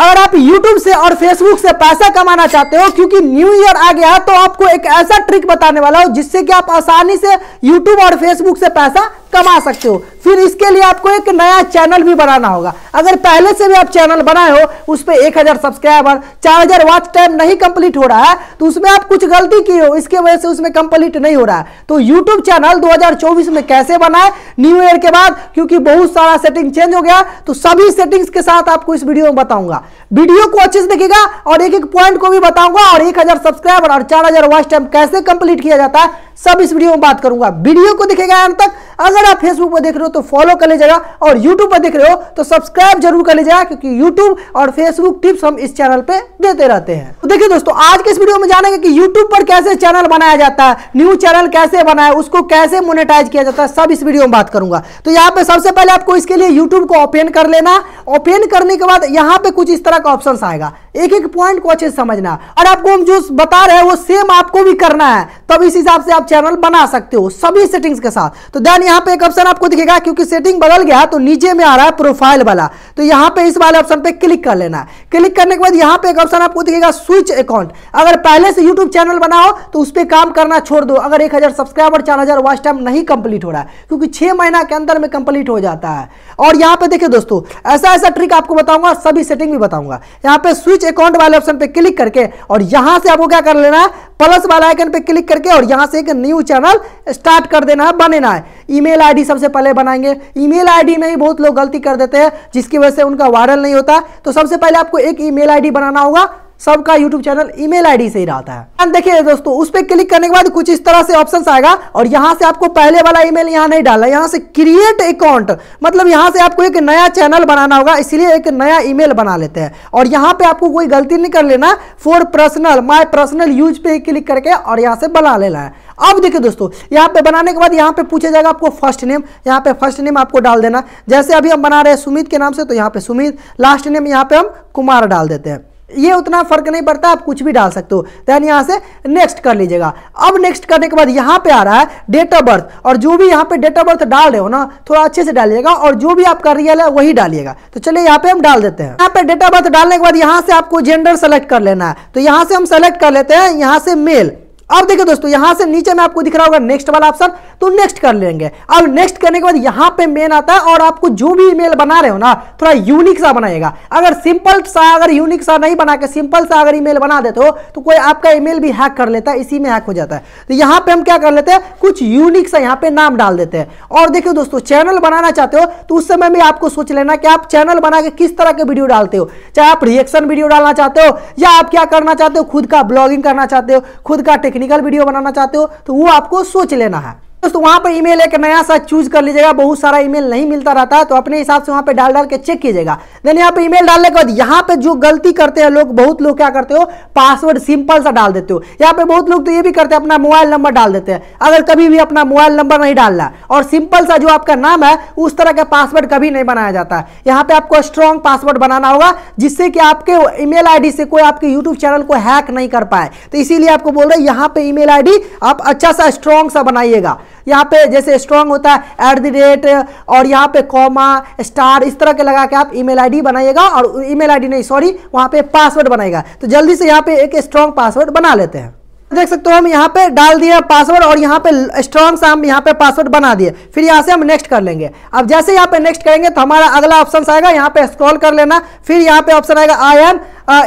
अगर आप YouTube से और Facebook से पैसा कमाना चाहते हो क्योंकि न्यू ईयर आ गया तो आपको एक ऐसा ट्रिक बताने वाला हूं जिससे कि आप आसानी से YouTube और Facebook से पैसा कमा सकते हो फिर इसके लिए आपको एक नया चैनल भी बनाना होगा अगर पहले से भी आप चैनल बनाए हो उस पर एक हज़ार सब्सक्राइबर चार हज़ार वॉच टाइम नहीं कंप्लीट हो रहा है तो उसमें आप कुछ गलती की हो इसके वजह से उसमें कंप्लीट नहीं हो रहा है तो यूट्यूब चैनल 2024 में कैसे बनाए न्यू ईयर के बाद क्योंकि बहुत सारा सेटिंग चेंज हो गया तो सभी सेटिंग्स के साथ आपको इस वीडियो में बताऊंगा वीडियो को अच्छे से देखेगा और एक एक पॉइंट को भी बताऊंगा और एक सब्सक्राइबर और चार हजार वॉच टाइम कैसे कंप्लीट किया जाता है सब इस वीडियो में बात करूंगा वीडियो को देखेगा अंत तक अगर आप फेसबुक पर देख रहे हो तो फॉलो कर लीजिएगा और यूट्यूब पर देख रहे हो तो सब्सक्राइब जरूर कर लीजिएगा क्योंकि यूट्यूब और फेसबुक टिप्स हम इस चैनल पे देते रहते हैं तो देखिए दोस्तों आज के इस वीडियो में जानेंगे कि यूट्यूब पर कैसे चैनल बनाया जाता है न्यू चैनल कैसे बनाया उसको कैसे मोनिटाइज किया जाता है सब इस वीडियो में बात करूंगा तो यहाँ पे सबसे पहले आपको इसके लिए यूट्यूब को ओपन कर लेना ओपन करने के बाद यहाँ पे कुछ इस तरह का ऑप्शन आएगा एक एक पॉइंट को अच्छे से समझना और आपको हम जो बता रहे हैं वो सेम आपको भी करना है तब तो इस हिसाब से आप चैनल बना सकते हो सभी सेटिंग्स के साथ तो देन यहाँ पे एक ऑप्शन आपको दिखेगा क्योंकि सेटिंग बदल गया तो नीचे में आ रहा है प्रोफाइल वाला तो यहाँ पे इस वाले ऑप्शन पे क्लिक कर लेना क्लिक करने के बाद यहाँ पे एक ऑप्शन आपको दिखेगा स्विच अकाउंट अगर पहले से यूट्यूब चैनल बनाओ तो उस पर काम करना छोड़ दो अगर एक सब्सक्राइबर चार हजार वॉच टाइम नहीं कंप्लीट हो रहा है क्योंकि छह महीना के अंदर में कंप्लीट हो जाता है और यहाँ पे देखिए दोस्तों ऐसा ऐसा ट्रिक आपको बताऊंगा सभी सेटिंग भी बताऊंगा यहाँ पे स्विच मैनेज अकाउंट वाले ऑप्शन पे क्लिक करके और यहां से आपको क्या कर लेना है प्लस वाला आइकन पे क्लिक करके और यहां से एक न्यू चैनल स्टार्ट कर देना है बनेना है ईमेल आईडी सबसे पहले बनाएंगे ईमेल आईडी में ही बहुत लोग गलती कर देते हैं जिसकी वजह से उनका वायरल नहीं होता तो सबसे पहले आपको एक ईमेल आईडी बनाना होगा सबका यूट्यूब चैनल ईमेल आईडी से ही रहता है देखिए दोस्तों उस पर क्लिक करने के बाद कुछ इस तरह से ऑप्शन आएगा और यहाँ से आपको पहले वाला ईमेल यहाँ नहीं डालना यहाँ से क्रिएट अकाउंट मतलब यहाँ से आपको एक नया चैनल बनाना होगा इसलिए एक नया ईमेल बना लेते हैं और यहाँ पे आपको कोई गलती नहीं कर लेना for personal my personal use पे क्लिक करके और यहाँ से बना लेना है अब देखिए दोस्तों यहाँ पे बनाने के बाद यहाँ पे पूछा जाएगा आपको फर्स्ट नेम यहाँ पे फर्स्ट नेम आपको डाल देना जैसे अभी हम बना रहे हैं सुमित के नाम से तो यहाँ पे सुमित लास्ट नेम यहाँ पे हम कुमार डाल देते हैं ये उतना फर्क नहीं पड़ता आप कुछ भी डाल सकते हो देन यहाँ से नेक्स्ट कर लीजिएगा अब नेक्स्ट करने के बाद यहाँ पे आ रहा है डेट ऑफ बर्थ और जो भी यहाँ पे डेट ऑफ बर्थ डाल रहे हो ना थोड़ा अच्छे से डालिएगा और जो भी आपका रियल है वही डालिएगा तो चलिए यहाँ पे हम डाल देते हैं यहाँ पे डेट ऑफ बर्थ डालने के बाद यहाँ से आपको जेंडर सेलेक्ट कर लेना है तो यहाँ से हम सेलेक्ट कर लेते हैं यहाँ से मेल अब देखिए दोस्तों यहां से नीचे में आपको दिख रहा होगा नेक्स्ट वाला ऑप्शन तो नेक्स्ट कर लेंगे अब नेक्स्ट करने के बाद यहां पे मेन आता है और आपको जो भी ईमेल बना रहे हो ना थोड़ा यूनिक सा बनाएगा अगर सिंपल सा अगर यूनिक सा नहीं बना के सिंपल सा अगर ईमेल बना देते हो तो कोई आपका ईमेल भी हैक कर लेता है इसी में हैक हो जाता है तो यहां पर हम क्या कर लेते हैं कुछ यूनिक सा यहाँ पे नाम डाल देते हैं और देखिए दोस्तों चैनल बनाना चाहते हो तो उस समय भी आपको सोच लेना कि आप चैनल बना के किस तरह के वीडियो डालते हो चाहे आप रिएक्शन वीडियो डालना चाहते हो या आप क्या करना चाहते हो खुद का ब्लॉगिंग करना चाहते हो खुद का टेक्निक टेक्निकल वीडियो बनाना चाहते हो तो वो आपको सोच लेना है दोस्तों वहाँ पर ईमेल एक नया सा चूज कर लीजिएगा बहुत सारा ईमेल नहीं मिलता रहता है तो अपने हिसाब से वहाँ पे डाल डाल के चेक कीजिएगा देन यहाँ पे ईमेल डालने के बाद यहाँ पे जो गलती करते हैं लोग बहुत लोग क्या करते हो पासवर्ड सिंपल सा डाल देते हो यहाँ पे बहुत लोग तो ये भी करते हैं अपना मोबाइल नंबर डाल देते हैं अगर कभी भी अपना मोबाइल नंबर नहीं डालना और सिंपल सा जो आपका नाम है उस तरह का पासवर्ड कभी नहीं बनाया जाता है यहाँ पे आपको स्ट्रॉन्ग पासवर्ड बनाना होगा जिससे कि आपके ई मेल से कोई आपके यूट्यूब चैनल को हैक नहीं कर पाए तो इसीलिए आपको बोल रहे हैं यहाँ पे ई मेल आप अच्छा सा स्ट्रॉन्ग सा बनाइएगा यहाँ पे जैसे स्ट्रॉन्ग होता है एट द रेट और यहाँ पे कॉमा स्टार इस तरह के लगा के आप ईमेल आईडी बनाइएगा और ईमेल आईडी नहीं सॉरी वहाँ पे पासवर्ड बनाएगा तो जल्दी से यहाँ पे एक स्ट्रॉन्ग पासवर्ड बना लेते हैं देख सकते हो हम यहाँ पे डाल दिए पासवर्ड और यहाँ पे स्ट्रॉन्ग से हम यहाँ पे पासवर्ड बना दिए फिर यहाँ से हम नेक्स्ट कर लेंगे अब जैसे यहाँ पे नेक्स्ट करेंगे तो हमारा अगला ऑप्शन आएगा यहाँ पे स्क्रॉल कर लेना फिर यहाँ पे ऑप्शन आएगा आई एम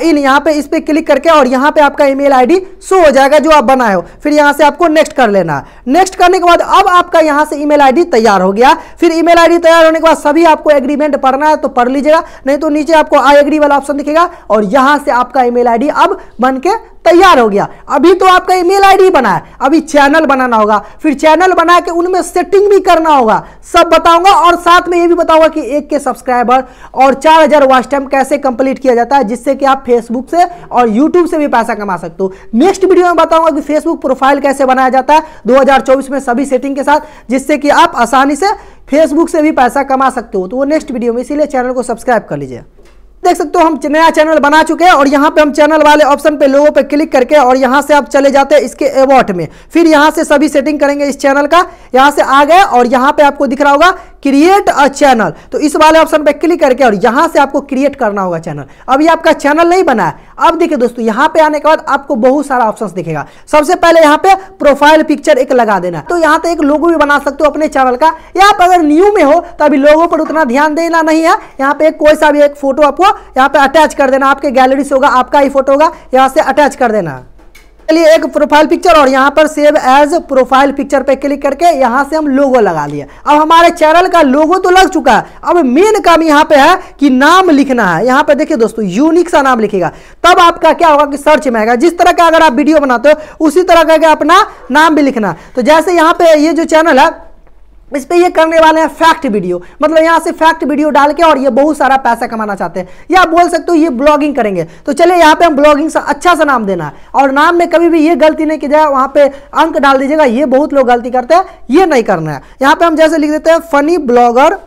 इन यहाँ पे इस पर क्लिक करके और यहाँ पे आपका ईमेल आईडी शो हो जाएगा जो आप बनाए हो फिर यहाँ से आपको नेक्स्ट कर लेना नेक्स्ट करने के बाद अब आपका यहाँ से ईमेल आईडी तैयार हो गया फिर ईमेल आईडी तैयार होने के बाद सभी आपको एग्रीमेंट पढ़ना है तो पढ़ लीजिएगा नहीं तो नीचे आपको आई एग्री वाला ऑप्शन दिखेगा और यहाँ से आपका ईमेल आईडी अब बन के तैयार हो गया अभी तो आपका ईमेल आईडी बना है अभी चैनल बनाना होगा फिर चैनल बना के उनमें सेटिंग भी करना होगा सब बताऊंगा और साथ में ये भी बताऊंगा कि एक के सब्सक्राइबर और चार हजार वॉच टाइम कैसे कंप्लीट किया जाता है जिससे कि आप फेसबुक से और यूट्यूब से भी पैसा कमा सकते हो नेक्स्ट वीडियो में बताऊंगा कि फेसबुक प्रोफाइल कैसे बनाया जाता है दो में सभी सेटिंग के साथ जिससे कि आप आसानी से फेसबुक से भी पैसा कमा सकते हो तो वो नेक्स्ट वीडियो में इसीलिए चैनल को सब्सक्राइब कर लीजिए देख सकते हो हम नया चैनल बना चुके हैं और यहाँ पे हम चैनल वाले ऑप्शन पे लोगों पे क्लिक करके और यहाँ से आप चले जाते हैं इसके एवॉट में फिर यहाँ से सभी सेटिंग करेंगे इस चैनल का यहाँ से आ गए और यहाँ पे आपको दिख रहा होगा क्रिएट अ चैनल तो इस वाले ऑप्शन पर क्लिक करके और यहाँ से आपको क्रिएट करना होगा चैनल अभी आपका चैनल नहीं बना है अब देखिए दोस्तों यहाँ पे आने के बाद आपको बहुत सारा ऑप्शन दिखेगा सबसे पहले यहाँ पे प्रोफाइल पिक्चर एक लगा देना तो यहाँ पे तो एक लोगो भी बना सकते हो अपने चैनल का या आप अगर न्यू में हो तो अभी लोगों पर उतना ध्यान देना नहीं है यहाँ पे कोई सा भी एक फोटो आपको यहाँ पे अटैच कर देना आपके गैलरी से होगा आपका ही फोटो होगा यहाँ से अटैच कर देना चलिए एक प्रोफाइल पिक्चर और यहाँ पर सेव एज प्रोफाइल पिक्चर पे क्लिक करके यहाँ से हम लोगो लगा लिए अब हमारे चैनल का लोगो तो लग चुका है अब मेन काम यहाँ पे है कि नाम लिखना है यहाँ पे देखिए दोस्तों यूनिक सा नाम लिखेगा तब आपका क्या होगा कि सर्च में आएगा जिस तरह का अगर आप वीडियो बनाते हो उसी तरह का अपना नाम भी लिखना तो जैसे यहाँ पे ये जो चैनल है इस पे ये करने वाले हैं फैक्ट वीडियो मतलब यहाँ से फैक्ट वीडियो डाल के और ये बहुत सारा पैसा कमाना चाहते हैं या बोल सकते हो ये ब्लॉगिंग करेंगे तो चलिए यहाँ पे हम ब्लॉगिंग से अच्छा सा नाम देना है और नाम में कभी भी ये गलती नहीं की जाए वहाँ पे अंक डाल दीजिएगा ये बहुत लोग गलती करते हैं ये नहीं करना है यहाँ पे हम जैसे लिख देते हैं फनी ब्लॉगर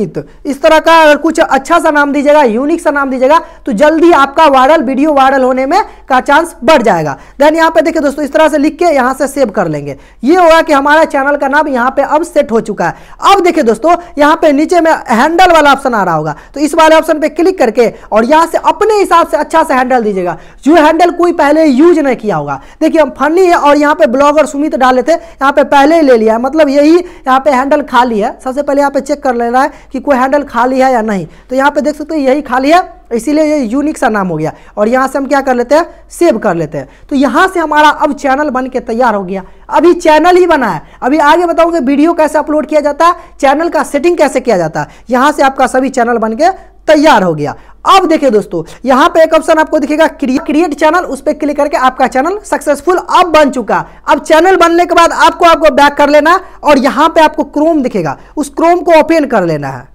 इत इस तरह का अगर कुछ अच्छा सा नाम दीजिएगा यूनिक सा नाम दीजिएगा तो जल्दी आपका वायरल वीडियो वायरल होने में का चांस बढ़ जाएगा देन यहाँ पे देखिए दोस्तों इस तरह से लिख के यहाँ से सेव कर लेंगे ये होगा कि हमारा चैनल का नाम यहाँ पे अब सेट हो चुका है अब देखिए दोस्तों यहाँ पे नीचे में हैंडल वाला ऑप्शन आ रहा होगा तो इस वाले ऑप्शन पर क्लिक करके और यहाँ से अपने हिसाब से अच्छा सा हैंडल दीजिएगा जो हैंडल कोई पहले यूज नहीं किया होगा देखिए हम फनी है और यहाँ पे ब्लॉगर सुमित डाले थे यहाँ पे पहले ही ले लिया मतलब यही यहाँ पे हैंडल खाली है सबसे पहले यहाँ पे चेक कर लेना है कि कोई हैंडल खाली है या नहीं तो यहाँ पे देख सकते हो यही खाली है इसीलिए ये यूनिक सा नाम हो गया और यहाँ से हम क्या कर लेते हैं सेव कर लेते हैं तो यहाँ से हमारा अब चैनल बन के तैयार हो गया अभी चैनल ही बना है अभी आगे बताऊंगे वीडियो कैसे अपलोड किया जाता है चैनल का सेटिंग कैसे किया जाता है यहाँ से आपका सभी चैनल बन के तैयार हो गया अब देखिए दोस्तों यहां पे एक ऑप्शन आपको दिखेगा क्रिएट चैनल उस पर क्लिक करके आपका चैनल सक्सेसफुल अब बन चुका अब चैनल बनने के बाद आपको आपको बैक कर लेना और यहां पे आपको क्रोम दिखेगा उस क्रोम को ओपन कर लेना है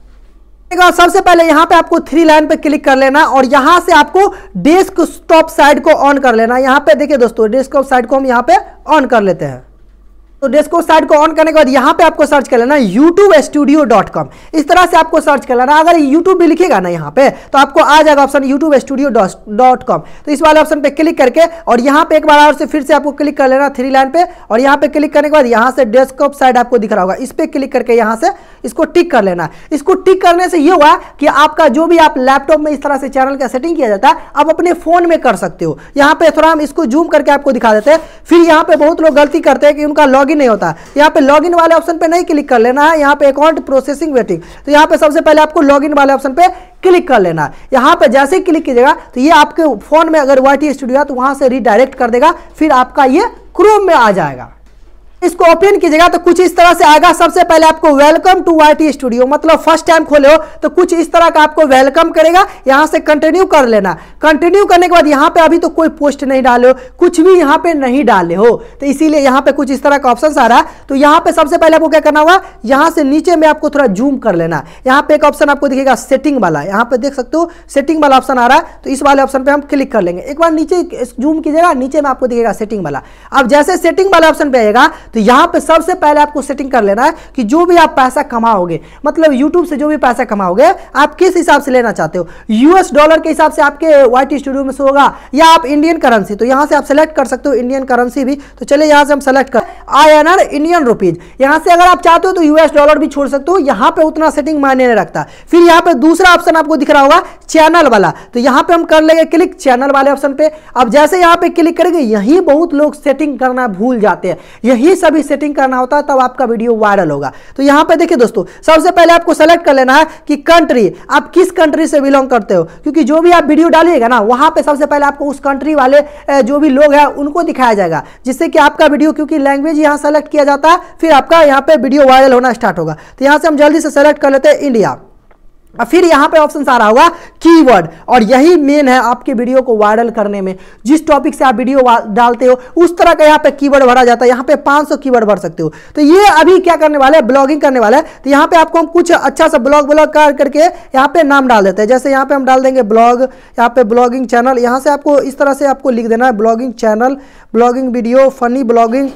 सबसे पहले यहां पे आपको थ्री लाइन पे क्लिक कर लेना और यहां से आपको डेस्क टॉप साइड को ऑन कर लेना यहां पे देखिए दोस्तों डेस्क टॉप साइड को हम यहां पे ऑन कर लेते हैं तो डिस्को साइट को ऑन करने के बाद यहाँ पे आपको सर्च कर लेना यूट्यूब स्टूडियो डॉट कॉम इस तरह से आपको सर्च कर लेना अगर यूट्यूब भी लिखेगा ना यहाँ पे तो आपको आ जाएगा option YouTube studio dot com तो इस वाले ऑप्शन पे क्लिक करके और यहाँ पे एक बार और से फिर से आपको क्लिक कर लेना थ्री लाइन पे और यहाँ पे क्लिक करने के बाद यहाँ से डेस्कटॉप साइड आपको दिख रहा होगा इस पर क्लिक करके यहाँ से इसको टिक कर लेना इसको टिक करने से ये हुआ कि आपका जो भी आप लैपटॉप में इस तरह से चैनल का सेटिंग किया जाता है आप अपने फोन में कर सकते हो यहाँ पे थोड़ा हम इसको जूम करके आपको दिखा देते हैं फिर यहाँ पे बहुत लोग गलती करते हैं कि उनका लॉग लॉगिन नहीं होता यहाँ पे लॉगिन वाले ऑप्शन पे नहीं क्लिक कर लेना है यहाँ पे अकाउंट प्रोसेसिंग वेटिंग तो यहाँ पे सबसे पहले आपको लॉगिन वाले ऑप्शन पे क्लिक कर लेना है यहाँ पे जैसे ही क्लिक कीजिएगा तो ये आपके फोन में अगर वाई स्टूडियो है तो वहाँ से रिडायरेक्ट कर देगा फिर आपका ये क्रोम में आ जाएगा इसको ओपन कीजिएगा तो कुछ इस तरह से आएगा सबसे पहले आपको वेलकम टू वाई स्टूडियो मतलब फर्स्ट टाइम खोले हो तो कुछ इस तरह का आपको वेलकम करेगा यहाँ से कंटिन्यू कर लेना कंटिन्यू करने के बाद यहां पे अभी तो कोई पोस्ट नहीं डाले हो कुछ भी यहां पे नहीं डाले हो तो इसीलिए यहाँ पे कुछ इस तरह का ऑप्शन आ रहा है तो यहाँ पे सबसे पहले आपको क्या करना होगा यहाँ से नीचे में आपको थोड़ा जूम कर लेना यहाँ पे एक ऑप्शन आपको दिखेगा सेटिंग वाला यहाँ पे देख सकते हो सेटिंग वाला ऑप्शन आ रहा है तो इस वाले ऑप्शन पे हम क्लिक कर लेंगे एक बार नीचे जूम कीजिएगा नीचे में आपको दिखेगा सेटिंग वाला अब जैसे सेटिंग वाला ऑप्शन पे आएगा तो यहां पे सबसे पहले आपको सेटिंग कर लेना है कि जो भी आप पैसा कमाओगे मतलब यूट्यूब से जो भी पैसा कमाओगे आप किस हिसाब से लेना चाहते हो यूएस डॉलर के हिसाब से आपके वाई स्टूडियो में से होगा या आप इंडियन करेंसी तो यहां से आप सेलेक्ट कर सकते हो इंडियन करेंसी भी तो चलिए यहां से हम सेलेक्ट कर आईएनआर इंडियन रुपीज यहां से अगर आप चाहते हो तो यूएस डॉलर भी छोड़ सकते हो यहां पे उतना सेटिंग मायने नहीं रखता फिर यहां पे दूसरा ऑप्शन आपको दिख रहा होगा चैनल वाला तो यहां पे हम कर लेंगे क्लिक चैनल वाले ऑप्शन पे अब जैसे यहां पे क्लिक करेंगे यही बहुत लोग सेटिंग करना भूल जाते हैं यही सभी सेटिंग करना होता है तब आपका वीडियो वायरल होगा तो यहां पर देखिए दोस्तों सबसे पहले आपको सेलेक्ट कर लेना है कि कंट्री आप किस कंट्री से बिलोंग करते हो क्योंकि जो भी आप वीडियो डालिएगा ना वहां पर सबसे पहले आपको उस कंट्री वाले जो भी लोग हैं उनको दिखाया जाएगा जिससे कि आपका वीडियो क्योंकि लैंग्वेज जी यहाँ सेलेक्ट किया जाता है फिर आपका यहाँ पे वीडियो वायरल होना स्टार्ट होगा तो यहाँ से हम जल्दी से सेलेक्ट कर लेते हैं इंडिया और फिर यहां पे ऑप्शन आ रहा होगा कीवर्ड और यही मेन है आपके वीडियो को वायरल करने में जिस टॉपिक से आप वीडियो डालते हो उस तरह का यहां पे कीवर्ड भरा जाता है यहां पे 500 कीवर्ड भर सकते हो तो ये अभी क्या करने वाला है ब्लॉगिंग करने वाला है तो यहां पे आपको हम कुछ अच्छा सा ब्लॉग ब्लॉग कर करके यहां पर नाम डाल देते हैं जैसे यहां पर हम डाल देंगे ब्लॉग यहां पर ब्लॉगिंग चैनल यहां से आपको इस तरह से आपको लिख देना है blogging channel blogging video funny blogging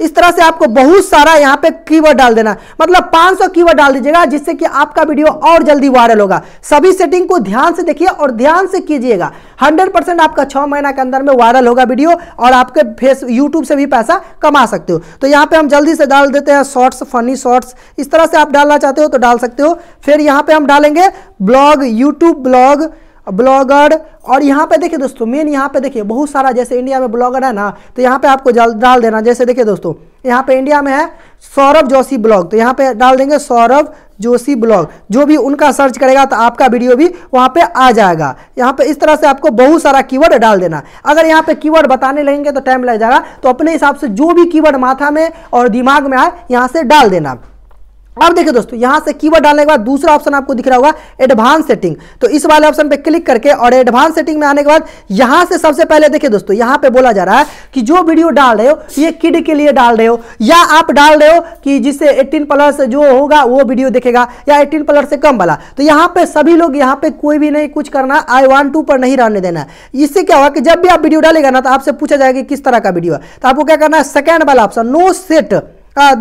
इस तरह से आपको बहुत सारा यहाँ पे कीवर्ड डाल देना मतलब 500 कीवर्ड डाल दीजिएगा जिससे कि आपका वीडियो और जल्दी वायरल होगा सभी सेटिंग को ध्यान से देखिए और ध्यान से कीजिएगा 100 परसेंट आपका छः महीना के अंदर में वायरल होगा वीडियो और आपके फेस यूट्यूब से भी पैसा कमा सकते हो तो यहाँ पे हम जल्दी से डाल देते हैं शॉर्ट्स फनी शॉर्ट्स इस तरह से आप डालना चाहते हो तो डाल सकते हो फिर यहाँ पे हम डालेंगे ब्लॉग यूट्यूब ब्लॉग ब्लॉगर और यहाँ पे देखिए दोस्तों मेन यहाँ पे देखिए बहुत सारा जैसे इंडिया में ब्लॉगर है ना तो यहाँ पे आपको डाल देना जैसे देखिए दोस्तों यहाँ पे इंडिया में है सौरभ जोशी ब्लॉग तो यहाँ पे डाल देंगे सौरभ जोशी ब्लॉग जो भी उनका सर्च करेगा तो आपका वीडियो भी वहाँ पे आ जाएगा यहाँ पे इस तरह से आपको बहुत सारा कीवर्ड डाल देना अगर यहाँ पे कीवर्ड बताने लगेंगे तो टाइम लग जाएगा तो अपने हिसाब से जो भी कीवर्ड माथा में और दिमाग में आए यहाँ से डाल देना अब देखिए दोस्तों यहां से कीवर्ड डालने के बाद दूसरा ऑप्शन आपको दिख रहा होगा एडवांस सेटिंग तो इस वाले ऑप्शन पे क्लिक करके और एडवांस सेटिंग में आने के बाद यहां से सबसे पहले देखिए दोस्तों यहां पे बोला जा रहा है कि जो वीडियो डाल रहे हो ये किड के लिए डाल रहे हो या आप डाल रहे हो कि जिससे एट्टीन प्लस जो होगा वो वीडियो देखेगा या एट्टीन प्लस से कम वाला तो यहां पर सभी लोग यहां पर कोई भी नहीं कुछ करना आई वॉन्ट टू पर नहीं रहने देना इससे क्या होगा कि जब भी आप वीडियो डालेगा ना तो आपसे पूछा जाएगा किस तरह का वीडियो है तो आपको क्या करना है सेकेंड वाला option no set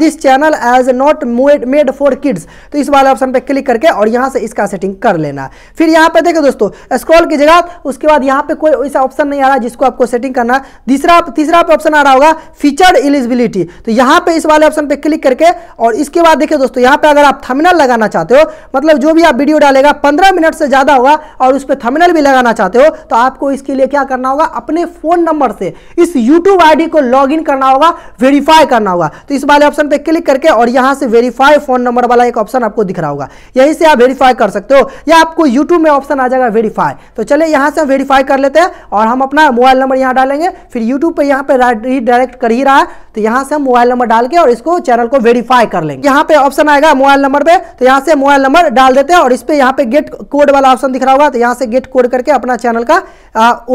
this channel as not made for kids तो इस वाले ऑप्शन पर क्लिक करके और यहाँ से इसका सेटिंग कर लेना फिर यहाँ पर देखो दोस्तों स्क्रॉल कीजिएगा उसके बाद यहाँ पे कोई ऐसा ऑप्शन नहीं आ रहा जिसको आपको सेटिंग करना तीसरा तीसरा ऑप्शन आ रहा होगा फीचर्ड एलिजिबिलिटी तो यहाँ पे इस वाले ऑप्शन पे क्लिक करके और इसके बाद देखिए दोस्तों यहाँ पे अगर आप थमिनल लगाना चाहते हो मतलब जो भी आप वीडियो डालेगा पंद्रह मिनट से ज़्यादा होगा और उस पर थमिनल भी लगाना चाहते हो तो आपको इसके लिए क्या करना होगा अपने फ़ोन नंबर से इस यूट्यूब आई को लॉग करना होगा वेरीफाई करना होगा तो इस वाले ऑप्शन पे क्लिक करके और यहां से वेरीफाई फोन नंबर वाला एक ऑप्शन आपको दिख रहा होगा यहीं से आप वेरीफाई कर सकते हो या आपको यूट्यूब में ऑप्शन आ जाएगा वेरीफाई तो चले यहां से वेरीफाई कर लेते हैं और हम अपना मोबाइल नंबर यहां डालेंगे फिर यूट्यूब पर यहां पर रीडायरेक्ट कर ही रहा है तो यहां से हम मोबाइल नंबर डाल के और इसको चैनल को वेरीफाई कर लेंगे यहां पर ऑप्शन आएगा मोबाइल नंबर पर तो यहां से मोबाइल नंबर डाल देते हैं और इस पर यहां पर गेट कोड वाला ऑप्शन दिख रहा होगा तो यहां से गेट कोड करके अपना चैनल का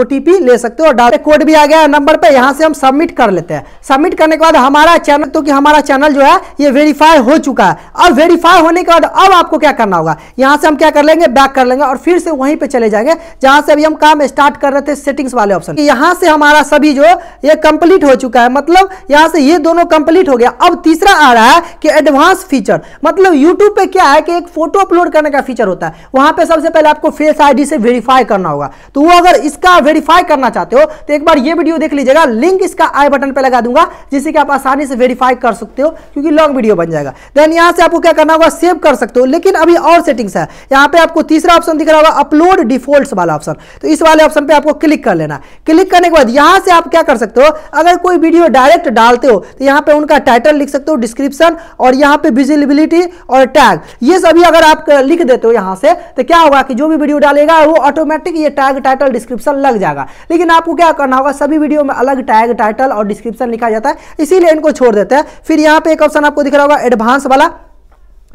ओटीपी ले सकते हो और डाल कोड भी आ गया नंबर पर यहां से हम सबमिट कर लेते हैं सबमिट करने के बाद हमारा चैनल तो कि हमारा हमारा चैनल जो है ये वेरीफाई हो चुका है अब वेरीफाई होने के बाद अब आपको क्या करना होगा यहाँ से हम क्या कर लेंगे बैक कर लेंगे और फिर से वहीं पे चले जाएंगे जहां से अभी हम काम स्टार्ट कर रहे थे सेटिंग्स वाले ऑप्शन यहाँ से हमारा सभी जो ये कंप्लीट हो चुका है मतलब यहाँ से ये दोनों कंप्लीट हो गया अब तीसरा आ रहा है कि एडवांस फीचर मतलब यूट्यूब पे क्या है कि एक फोटो अपलोड करने का फीचर होता है वहां पर सबसे पहले आपको फेस आई से वेरीफाई करना होगा तो वो अगर इसका वेरीफाई करना चाहते हो तो एक बार ये वीडियो देख लीजिएगा लिंक इसका आई बटन पर लगा दूंगा जिससे कि आप आसानी से वेरीफाई कर सकते सकते हो क्योंकि लॉन्ग वीडियो बन जाएगा देन यहाँ से आपको क्या करना होगा सेव कर सकते हो लेकिन अभी और सेटिंग्स है यहाँ पे आपको तीसरा ऑप्शन दिख रहा होगा अपलोड डिफॉल्ट वाला ऑप्शन तो इस वाले ऑप्शन पे आपको क्लिक कर लेना क्लिक करने के बाद यहाँ से आप क्या कर सकते हो अगर कोई वीडियो डायरेक्ट डालते हो तो यहाँ पे उनका टाइटल लिख सकते हो डिस्क्रिप्शन और यहाँ पे विजिबिलिटी और टैग ये सभी अगर आप लिख देते हो यहाँ से तो क्या होगा कि जो भी वीडियो डालेगा वो ऑटोमेटिक ये टैग टाइटल डिस्क्रिप्शन लग जाएगा लेकिन आपको क्या करना होगा सभी वीडियो में अलग टैग टाइटल और डिस्क्रिप्शन लिखा जाता है इसीलिए इनको छोड़ देते हैं फिर यहां पे एक ऑप्शन आपको दिख रहा होगा एडवांस वाला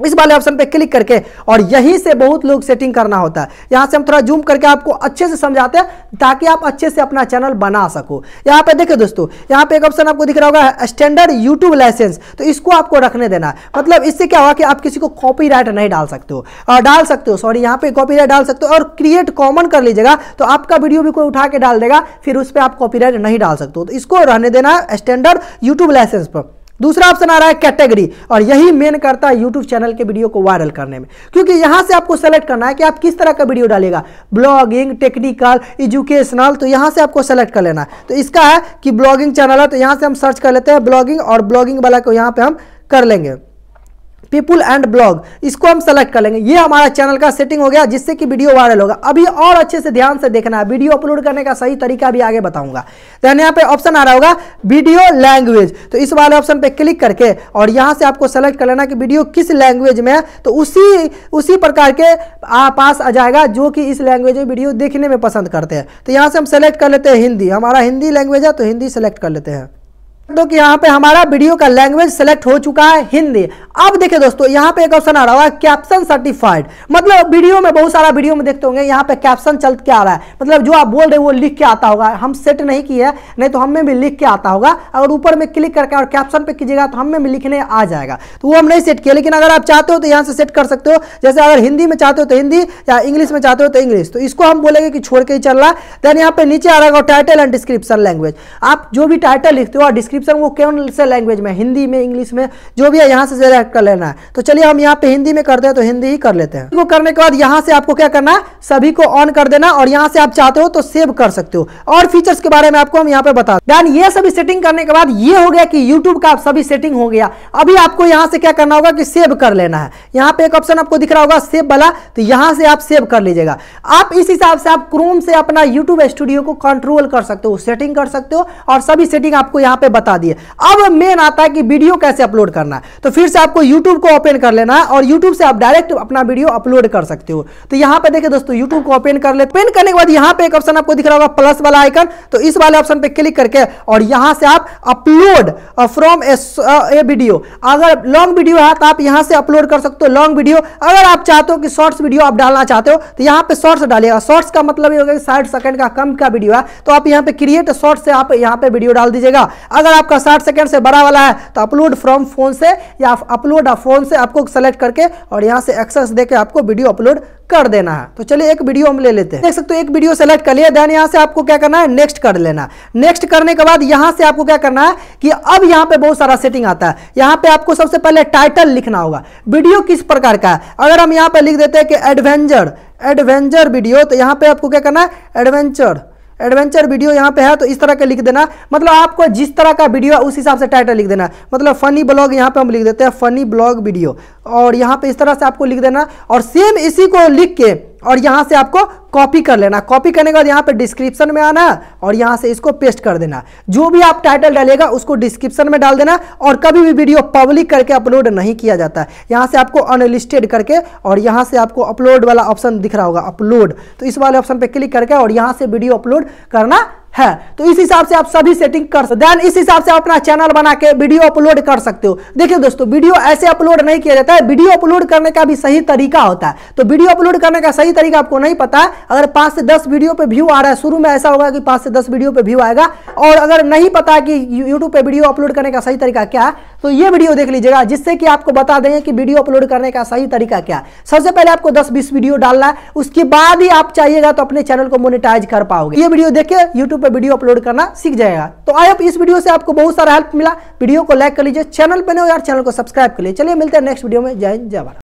इस वाले ऑप्शन पे क्लिक करके और यहीं से बहुत लोग सेटिंग करना होता है यहां से हम थोड़ा जूम करके आपको अच्छे से समझाते हैं ताकि आप अच्छे से अपना चैनल बना सको यहां पे देखिए दोस्तों यहां पे एक ऑप्शन आपको दिख रहा होगा स्टैंडर्ड यूट्यूब लाइसेंस तो इसको आपको रखने देना है मतलब इससे क्या होगा कि आप किसी को कॉपी नहीं डाल सकते हो और डाल सकते हो सॉरी यहां पर कॉपी डाल सकते हो और क्रिएट कॉमन कर लीजिएगा तो आपका वीडियो भी कोई उठा के डाल देगा फिर उस पर आप कॉपी नहीं डाल सकते हो तो इसको रहने देना है स्टैंडर्ड यूट्यूब लाइसेंस पर दूसरा ऑप्शन आ रहा है कैटेगरी और यही मेन करता है यूट्यूब चैनल के वीडियो को वायरल करने में क्योंकि यहां से आपको सेलेक्ट करना है कि आप किस तरह का वीडियो डालेगा ब्लॉगिंग टेक्निकल एजुकेशनल तो यहां से आपको सेलेक्ट कर लेना है तो इसका है कि ब्लॉगिंग चैनल है तो यहां से हम सर्च कर लेते हैं ब्लॉगिंग और ब्लॉगिंग वाला को यहां पर हम कर लेंगे पीपुल एंड ब्लॉग इसको हम सेलेक्ट कर लेंगे ये हमारा चैनल का सेटिंग हो गया जिससे कि वीडियो वायरल होगा अभी और अच्छे से ध्यान से देखना है वीडियो अपलोड करने का सही तरीका भी आगे बताऊंगा तो यहाँ पे ऑप्शन आ रहा होगा वीडियो लैंग्वेज तो इस वाले ऑप्शन पे क्लिक करके और यहाँ से आपको सेलेक्ट कर लेना कि वीडियो किस लैंग्वेज में है तो उसी उसी प्रकार के आ, पास आ जाएगा जो कि इस लैंग्वेज में वीडियो देखने में पसंद करते हैं तो यहाँ से हम सेलेक्ट कर लेते हैं हिंदी हमारा हिंदी लैंग्वेज है तो हिंदी सेलेक्ट कर लेते हैं तो कि यहाँ पे हमारा वीडियो का लैंग्वेज सेलेक्ट हो चुका है हिंदी अब देखिए दोस्तों यहाँ पे एक ऑप्शन आ रहा है कैप्शन सर्टिफाइड मतलब वीडियो में बहुत सारा वीडियो में देखते होंगे यहाँ पे कैप्शन चल के आ रहा है मतलब जो आप बोल रहे हो वो लिख के आता होगा हम सेट नहीं किया है नहीं तो हमें भी लिख के आता होगा अगर ऊपर में क्लिक करके और कैप्शन पे कीजिएगा तो हमें भी लिखने आ जाएगा तो वो हम नहीं सेट किया लेकिन अगर आप चाहते हो तो यहाँ से सेट कर सकते हो जैसे अगर हिंदी में चाहते हो तो हिंदी या इंग्लिश में चाहते हो तो इंग्लिश तो इसको हम बोलेंगे कि छोड़ के ही चल रहा है देन यहाँ पे नीचे आ रहा है टाइटल एंड डिस्क्रिप्शन लैंग्वेज आप जो भी टाइटल लिखते हो और डिस्क्रिप्शन वो कौन से लैंग्वेज में हिंदी में इंग्लिश में जो भी है यहाँ से सेलेक्ट कर लेना है तो चलिए हम यहाँ पे हिंदी में करते हैं तो हिंदी ही कर लेते हैं इसको करने के बाद यहाँ से आपको क्या करना है सभी को ऑन कर देना और यहाँ से आप चाहते हो तो सेव कर सकते हो और फीचर्स के बारे में आपको हम यहाँ पे बता दें ये सभी सेटिंग करने के बाद ये हो गया कि यूट्यूब का सभी सेटिंग हो गया अभी आपको यहाँ से क्या करना होगा कि सेव कर लेना है यहाँ पे एक ऑप्शन आपको दिख रहा होगा सेव वाला तो यहाँ से आप सेव कर लीजिएगा आप इस हिसाब से आप क्रोम से अपना यूट्यूब स्टूडियो को कंट्रोल कर सकते हो सेटिंग कर सकते हो और सभी सेटिंग आपको यहाँ पे बता बता दिए अब मेन आता है कि वीडियो कैसे अपलोड करना है तो फिर से आपको यूट्यूब को ओपन कर लेना है और यूट्यूब से आप डायरेक्ट अपना वीडियो अपलोड कर सकते हो तो यहां पर देखिए दोस्तों यूट्यूब को ओपन कर ले पेन करने के बाद यहां पर एक ऑप्शन आपको दिख रहा होगा प्लस वाला आइकन तो इस वाले ऑप्शन पर क्लिक करके और यहां से आप अपलोड फ्रॉम ए वीडियो अगर लॉन्ग वीडियो है तो आप यहां से अपलोड कर सकते हो लॉन्ग वीडियो अगर आप चाहते हो कि शॉर्ट्स वीडियो आप डालना चाहते हो तो यहां पे शॉर्ट्स डालिएगा शॉर्ट्स का मतलब ये होगा कि 60 सेकंड का कम का वीडियो है तो आप यहां पे क्रिएट शॉर्ट्स से आप यहां पे वीडियो डाल दीजिएगा अगर आपका 60 सेकंड से बड़ा वाला है तो अपलोड फ्रॉम फोन से या अपलोड फोन से आपको सेलेक्ट करके और यहाँ से एक्सेस देके आपको वीडियो अपलोड कर देना है तो चलिए एक वीडियो हम ले लेते हैं देख सकते हो एक वीडियो सेलेक्ट कर लिया देन यहाँ से आपको क्या करना है नेक्स्ट कर लेना नेक्स्ट करने के बाद यहाँ से आपको क्या करना है कि अब यहाँ पे बहुत सारा सेटिंग आता है यहाँ पे आपको सबसे पहले टाइटल लिखना होगा वीडियो किस प्रकार का है अगर हम यहाँ पे लिख देते हैं कि एडवेंचर एडवेंचर वीडियो तो यहाँ पे आपको क्या करना है एडवेंचर एडवेंचर वीडियो यहाँ पे है तो इस तरह का लिख देना मतलब आपको जिस तरह का वीडियो है उस हिसाब से टाइटल लिख देना मतलब फनी ब्लॉग यहाँ पे हम लिख देते हैं फनी ब्लॉग वीडियो और यहाँ पे इस तरह से आपको लिख देना और सेम इसी को लिख के और यहाँ से आपको कॉपी कर लेना कॉपी करने के बाद यहाँ पे डिस्क्रिप्शन में आना और यहाँ से इसको पेस्ट कर देना जो भी आप टाइटल डालेगा उसको डिस्क्रिप्शन में डाल देना और कभी भी वीडियो पब्लिक करके अपलोड नहीं किया जाता है यहाँ से आपको अनलिस्टेड करके और यहाँ से आपको अपलोड वाला ऑप्शन दिख रहा होगा अपलोड तो इस वाले ऑप्शन पर क्लिक करके और यहाँ से वीडियो अपलोड करना है तो इस हिसाब से आप सभी सेटिंग कर सकते हैं इस हिसाब से अपना चैनल बना के वीडियो अपलोड कर सकते हो देखिए दोस्तों वीडियो ऐसे अपलोड नहीं किया जाता है वीडियो अपलोड करने का भी सही तरीका होता है तो वीडियो अपलोड करने का सही तरीका आपको नहीं पता है अगर पांच से दस वीडियो पे व्यू आ रहा है शुरू में ऐसा होगा कि पांच से दस वीडियो पे व्यू आएगा और अगर नहीं पता कि यूट्यूब पे वीडियो अपलोड करने का सही तरीका क्या है तो ये वीडियो देख लीजिएगा जिससे कि आपको बता देंगे कि वीडियो अपलोड करने का सही तरीका क्या है सबसे पहले आपको दस बीस वीडियो डालना है उसके बाद ही आप चाहिएगा तो अपने चैनल को मोनिटाइज कर पाओगे ये वीडियो देखिए यूट्यूब पर वीडियो अपलोड करना सीख जाएगा तो आई होप इस वीडियो से आपको बहुत सारा हेल्प मिला वीडियो को लाइक कर लीजिए चैनल पर नहीं हो यार चैनल को सब्सक्राइब कर लीजिए चलिए मिलते हैं नेक्स्ट वीडियो में जय जय भारत